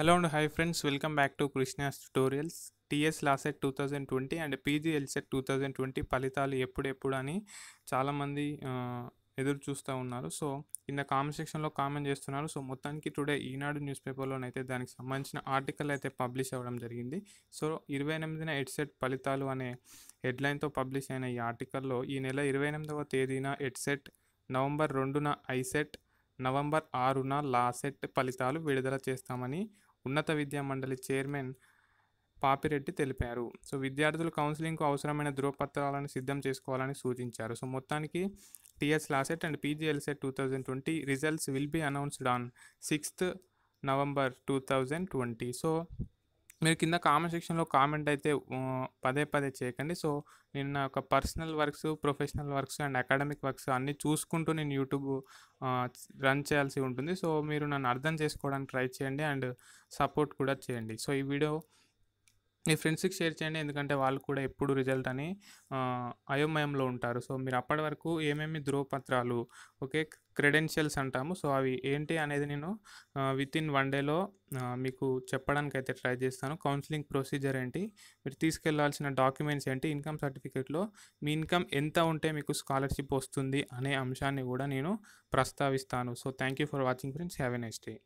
hello and hi friends welcome back to Krishna's tutorials TS LAWCET two thousand twenty and PG LCET two thousand twenty ఫలితాలు ఎప్పుడెప్పుడు అని చాలామంది ఎదురు చూస్తూ ఉన్నారు సో కింద కామెంట్ సెక్షన్లో కామెంట్ చేస్తున్నారు సో మొత్తానికి టుడే ఈనాడు న్యూస్ పేపర్లోనైతే దానికి సంబంధించిన ఆర్టికల్ అయితే పబ్లిష్ అవ్వడం జరిగింది సో ఇరవై ఎనిమిదిన ఎడ్సెట్ ఫలితాలు అనే హెడ్లైన్తో పబ్లిష్ అయిన ఈ ఆర్టికల్లో ఈ నెల ఇరవై ఎనిమిదవ తేదీన ఎడ్సెట్ నవంబర్ రెండున ఐసెట్ నవంబర్ ఆరున లాసెట్ ఫలితాలు విడుదల చేస్తామని ఉన్నత విద్యా మండలి చైర్మన్ పాపిరెడ్డి తెలిపారు సో విద్యార్థులు కౌన్సిలింగ్కు అవసరమైన ధృవపత్రాలను సిద్ధం చేసుకోవాలని సూచించారు సో మొత్తానికి TS LAWCET and PG LCET two thousand twenty results will be announced on sixth November two thousand twenty so మీరు కింద కామెంట్ సెక్షన్లో కామెంట్ అయితే పదే పదే చేయకండి సో నేను నా యొక్క personal works professional works and academic works అన్నీ చూసుకుంటూ నేను యూట్యూబ్ రన్ చేయాల్సి ఉంటుంది సో మీరు నన్ను అర్థం చేసుకోవడానికి ట్రై చేయండి అండ్ సపోర్ట్ కూడా చేయండి సో ఈ వీడియో మీ ఫ్రెండ్స్కి షేర్ చేయండి ఎందుకంటే వాళ్ళు కూడా ఎప్పుడు రిజల్ట్ అని అయోమయంలో ఉంటారు సో మీరు అప్పటి వరకు ఏమేమి ధృవపత్రాలు ఓకే క్రెడెన్షియల్స్ అంటాము సో అవి ఏంటి అనేది నేను విత్ ఇన్ వన్ డేలో మీకు చెప్పడానికి అయితే ట్రై చేస్తాను కౌన్సిలింగ్ ప్రొసీజర్ ఏంటి మీరు తీసుకెళ్లాల్సిన డాక్యుమెంట్స్ ఏంటి ఇన్కమ్ సర్టిఫికేట్లో మీ ఇన్కమ్ ఎంత ఉంటే మీకు స్కాలర్షిప్ వస్తుంది అనే అంశాన్ని కూడా నేను ప్రస్తావిస్తాను so thank you for watching friends have a next day